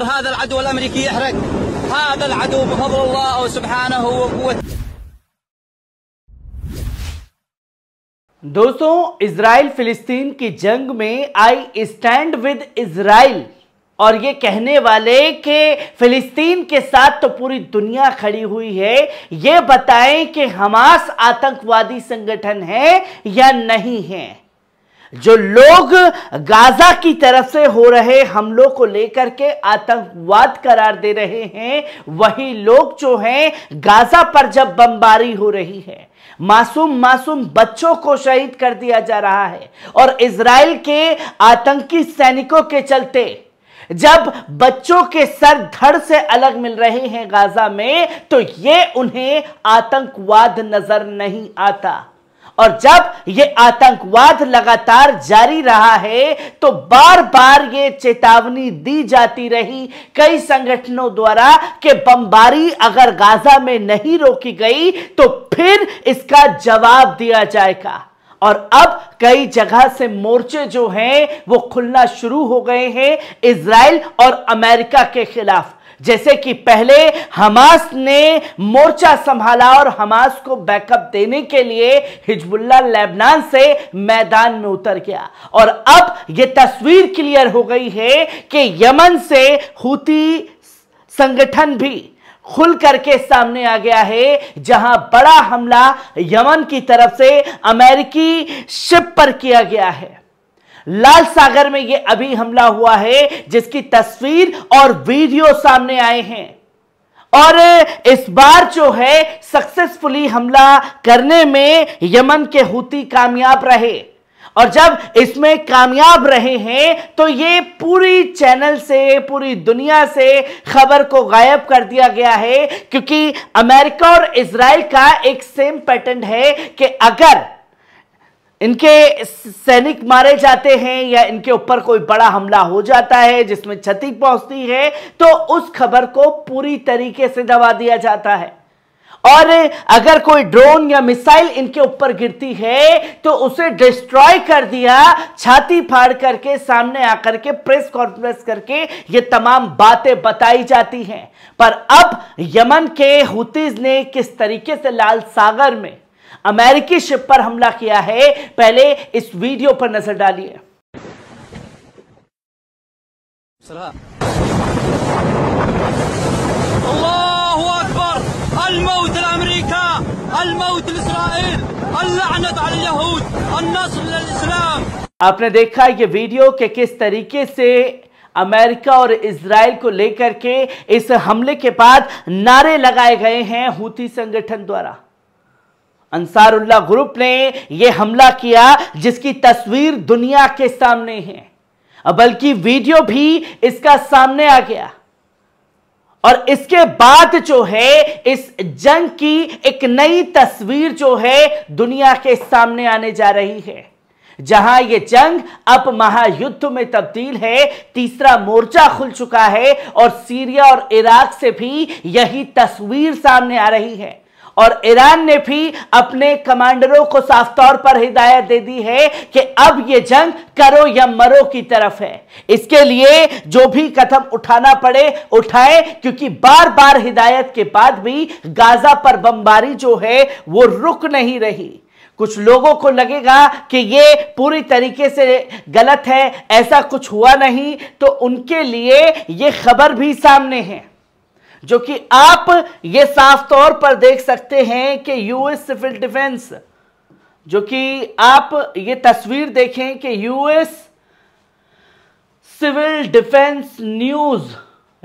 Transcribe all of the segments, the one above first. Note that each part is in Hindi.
انظر هذا العدو الامريكي يحرق هذا العدو بفضل الله او سبحانه وقوته दोस्तों इसराइल फिलिस्तीन की जंग में आई स्टैंड विद इसराइल और ये कहने वाले कि फिलिस्तीन के साथ तो पूरी दुनिया खड़ी हुई है ये बताएं कि हमास आतंकवादी संगठन है या नहीं है जो लोग गाजा की तरफ से हो रहे हमलों को लेकर के आतंकवाद करार दे रहे हैं वही लोग जो हैं गाजा पर जब बमबारी हो रही है मासूम मासूम बच्चों को शहीद कर दिया जा रहा है और इसराइल के आतंकी सैनिकों के चलते जब बच्चों के सर धड़ से अलग मिल रहे हैं गाजा में तो ये उन्हें आतंकवाद नजर नहीं आता और जब यह आतंकवाद लगातार जारी रहा है तो बार बार यह चेतावनी दी जाती रही कई संगठनों द्वारा कि बमबारी अगर गाजा में नहीं रोकी गई तो फिर इसका जवाब दिया जाएगा और अब कई जगह से मोर्चे जो हैं वो खुलना शुरू हो गए हैं इसराइल और अमेरिका के खिलाफ जैसे कि पहले हमास ने मोर्चा संभाला और हमास को बैकअप देने के लिए हिजबुल्ला लेबनान से मैदान में उतर गया और अब यह तस्वीर क्लियर हो गई है कि यमन से हूती संगठन भी खुल करके सामने आ गया है जहां बड़ा हमला यमन की तरफ से अमेरिकी शिप पर किया गया है लाल सागर में यह अभी हमला हुआ है जिसकी तस्वीर और वीडियो सामने आए हैं और इस बार जो है सक्सेसफुली हमला करने में यमन के हूती कामयाब रहे और जब इसमें कामयाब रहे हैं तो ये पूरी चैनल से पूरी दुनिया से खबर को गायब कर दिया गया है क्योंकि अमेरिका और इसराइल का एक सेम पैटर्न है कि अगर इनके सैनिक मारे जाते हैं या इनके ऊपर कोई बड़ा हमला हो जाता है जिसमें क्षति पहुंचती है तो उस खबर को पूरी तरीके से दबा दिया जाता है और अगर कोई ड्रोन या मिसाइल इनके ऊपर गिरती है तो उसे डिस्ट्रॉय कर दिया छाती फाड़ करके सामने आकर के प्रेस कॉन्फ्रेंस करके ये तमाम बातें बताई जाती हैं पर अब यमन के हुतीज ने किस तरीके से लाल सागर में अमेरिकी शिप पर हमला किया है पहले इस वीडियो पर नजर डालिए الموت الموت لاسرائيل اللعنه على اليهود النصر للاسلام आपने देखा ये वीडियो के किस तरीके से अमेरिका और इसराइल को लेकर के इस हमले के बाद नारे लगाए गए हैं हूती संगठन द्वारा अंसारुल्ला ग्रुप ने यह हमला किया जिसकी तस्वीर दुनिया के सामने है बल्कि वीडियो भी इसका सामने आ गया और इसके बाद जो है इस जंग की एक नई तस्वीर जो है दुनिया के सामने आने जा रही है जहां यह जंग अब महायुद्ध में तब्दील है तीसरा मोर्चा खुल चुका है और सीरिया और इराक से भी यही तस्वीर सामने आ रही है और ईरान ने भी अपने कमांडरों को साफ तौर पर हिदायत दे दी है कि अब यह जंग करो या मरो की तरफ है इसके लिए जो भी कदम उठाना पड़े उठाए क्योंकि बार बार हिदायत के बाद भी गाजा पर बमबारी जो है वो रुक नहीं रही कुछ लोगों को लगेगा कि ये पूरी तरीके से गलत है ऐसा कुछ हुआ नहीं तो उनके लिए ये खबर भी सामने है जो कि आप ये साफ तौर पर देख सकते हैं कि यूएस सिविल डिफेंस जो कि आप ये तस्वीर देखें कि यूएस सिविल डिफेंस न्यूज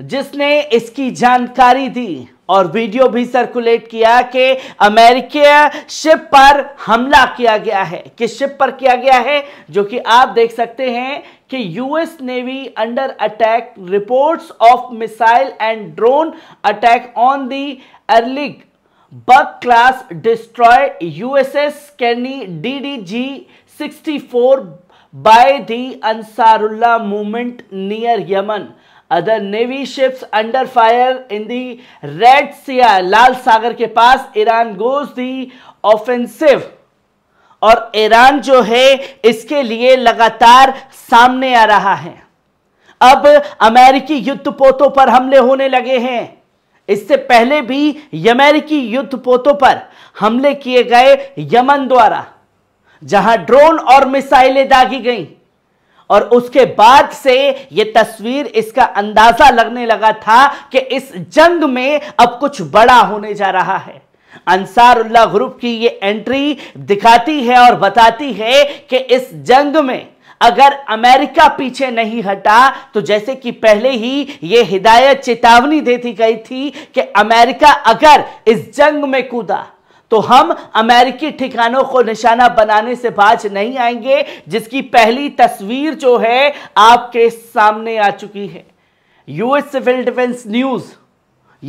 जिसने इसकी जानकारी दी और वीडियो भी सर्कुलेट किया कि अमेरिकी शिप पर हमला किया गया है किस शिप पर किया गया है जो कि आप देख सकते हैं कि US navy under attack reports of missile and drone attack on the Arleigh Burke class destroy USS Carney DDG 64 by the Ansarullah movement near Yemen other navy ships under fire in the red sea लाल सागर के पास ईरान गोज दी ऑफेंसिव और ईरान जो है इसके लिए लगातार सामने आ रहा है अब अमेरिकी युद्ध पोतों पर हमले होने लगे हैं इससे पहले भी अमेरिकी युद्ध पोतों पर हमले किए गए यमन द्वारा जहां ड्रोन और मिसाइलें दागी गईं और उसके बाद से यह तस्वीर इसका अंदाजा लगने लगा था कि इस जंग में अब कुछ बड़ा होने जा रहा है अंसारुल्लाह ग्रुप की ये एंट्री दिखाती है और बताती है कि इस जंग में अगर अमेरिका पीछे नहीं हटा तो जैसे कि पहले ही ये हिदायत चेतावनी दे दी गई थी कि अमेरिका अगर इस जंग में कूदा तो हम अमेरिकी ठिकानों को निशाना बनाने से बाज नहीं आएंगे जिसकी पहली तस्वीर जो है आपके सामने आ चुकी है यूएस सिविल डिफेंस न्यूज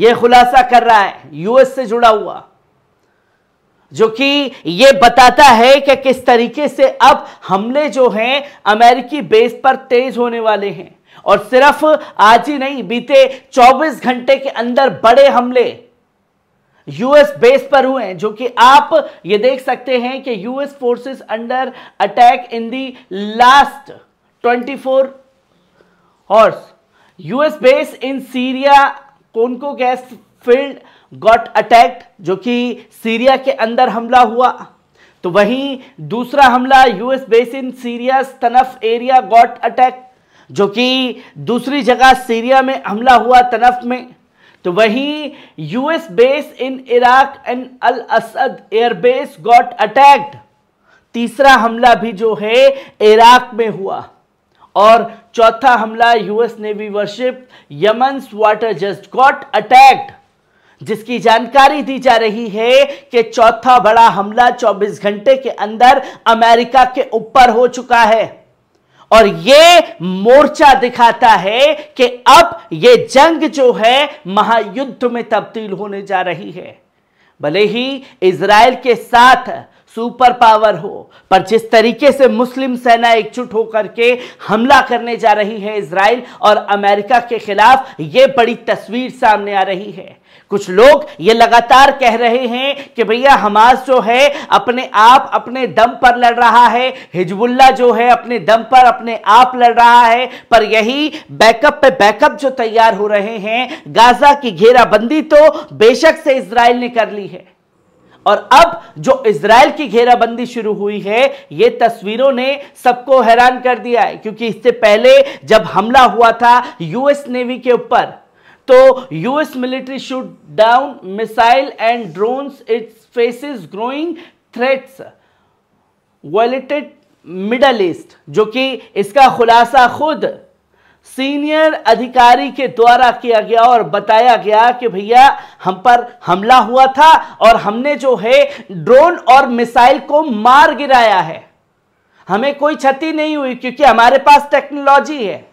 यह खुलासा कर रहा है यूएस से जुड़ा हुआ जो कि यह बताता है कि किस तरीके से अब हमले जो हैं अमेरिकी बेस पर तेज होने वाले हैं और सिर्फ आज ही नहीं बीते 24 घंटे के अंदर बड़े हमले यूएस बेस पर हुए हैं जो कि आप ये देख सकते हैं कि US forces under attack in the last 24 four hours US base in Syria Conoco gas field got attack जो कि सीरिया के अंदर हमला हुआ तो वहीं दूसरा हमला US base in Syria Tanf area got attack जो कि दूसरी जगह सीरिया में हमला हुआ तनफ में तो वहीं US base in Iraq and Al Asad airbase got attacked तीसरा हमला भी जो है इराक में हुआ और चौथा हमला US navy warship Yemen's water just got attacked जिसकी जानकारी दी जा रही है कि चौथा बड़ा हमला 24 घंटे के अंदर अमेरिका के ऊपर हो चुका है और ये मोर्चा दिखाता है कि अब ये जंग जो है महायुद्ध में तब्दील होने जा रही है भले ही इसराइल के साथ सुपर पावर हो पर जिस तरीके से मुस्लिम सेना एकजुट होकर के हमला करने जा रही है इसराइल और अमेरिका के खिलाफ ये बड़ी तस्वीर सामने आ रही है कुछ लोग ये लगातार कह रहे हैं कि भैया हमास जो है अपने आप अपने दम पर लड़ रहा है हिजबुल्ला जो है अपने दम पर अपने आप लड़ रहा है पर यही बैकअप पे बैकअप जो तैयार हो रहे हैं गाजा की घेराबंदी तो बेशक से इसराइल ने कर ली है और अब जो इसराइल की घेराबंदी शुरू हुई है ये तस्वीरों ने सबको हैरान कर दिया है क्योंकि इससे पहले जब हमला हुआ था यूएस नेवी के ऊपर तो US military shoot down missile and drones it's faces growing threats volatile Middle East जो कि इसका खुलासा खुद सीनियर अधिकारी के द्वारा किया गया और बताया गया कि भैया हम पर हमला हुआ था और हमने जो है ड्रोन और मिसाइल को मार गिराया है हमें कोई क्षति नहीं हुई क्योंकि हमारे पास टेक्नोलॉजी है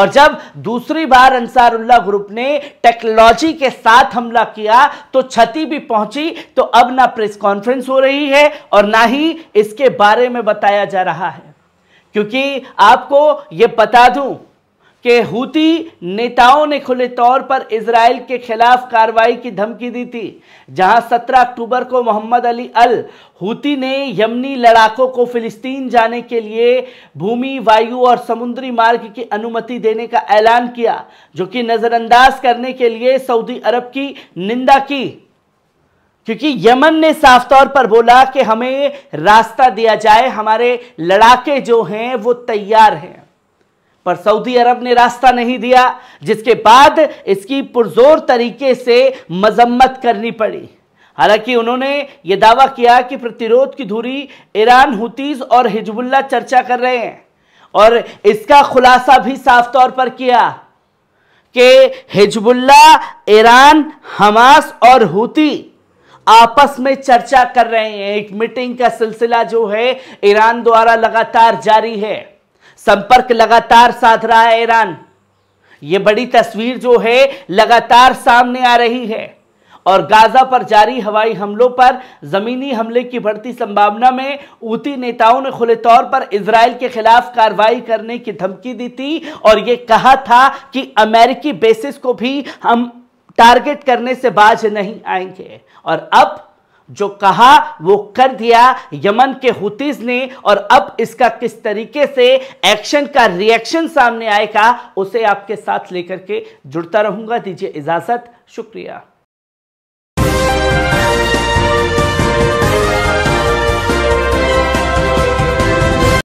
और जब दूसरी बार अंसारुल्ला ग्रुप ने टेक्नोलॉजी के साथ हमला किया तो क्षति भी पहुंची तो अब ना प्रेस कॉन्फ्रेंस हो रही है और ना ही इसके बारे में बताया जा रहा है क्योंकि आपको यह बता दूं कि हूती नेताओं ने खुले तौर पर इसराइल के खिलाफ कार्रवाई की धमकी दी थी जहां 17 अक्टूबर को मोहम्मद अली अल हूती ने यमनी लड़ाकों को फिलिस्तीन जाने के लिए भूमि वायु और समुद्री मार्ग की अनुमति देने का ऐलान किया जो कि नज़रअंदाज करने के लिए सऊदी अरब की निंदा की क्योंकि यमन ने साफ तौर पर बोला कि हमें रास्ता दिया जाए हमारे लड़ाके जो हैं वो तैयार हैं पर सऊदी अरब ने रास्ता नहीं दिया जिसके बाद इसकी पुरजोर तरीके से मजम्मत करनी पड़ी हालांकि उन्होंने ये दावा किया कि प्रतिरोध की धुरी ईरान हुतीज और हिजबुल्ला चर्चा कर रहे हैं और इसका खुलासा भी साफ तौर पर किया कि हिजबुल्ला ईरान हमास और हुती आपस में चर्चा कर रहे हैं एक मीटिंग का सिलसिला जो है ईरान द्वारा लगातार जारी है संपर्क लगातार साध रहा है ईरान ये बड़ी तस्वीर जो है लगातार सामने आ रही है और गाजा पर जारी हवाई हमलों पर जमीनी हमले की बढ़ती संभावना में ऊती नेताओं ने खुले तौर पर इसराइल के खिलाफ कार्रवाई करने की धमकी दी थी और ये कहा था कि अमेरिकी बेसिस को भी हम टारगेट करने से बाज नहीं आएंगे और अब जो कहा वो कर दिया यमन के हुतीज ने और अब इसका किस तरीके से एक्शन का रिएक्शन सामने आएगा उसे आपके साथ लेकर के जुड़ता रहूंगा दीजिए इजाजत शुक्रिया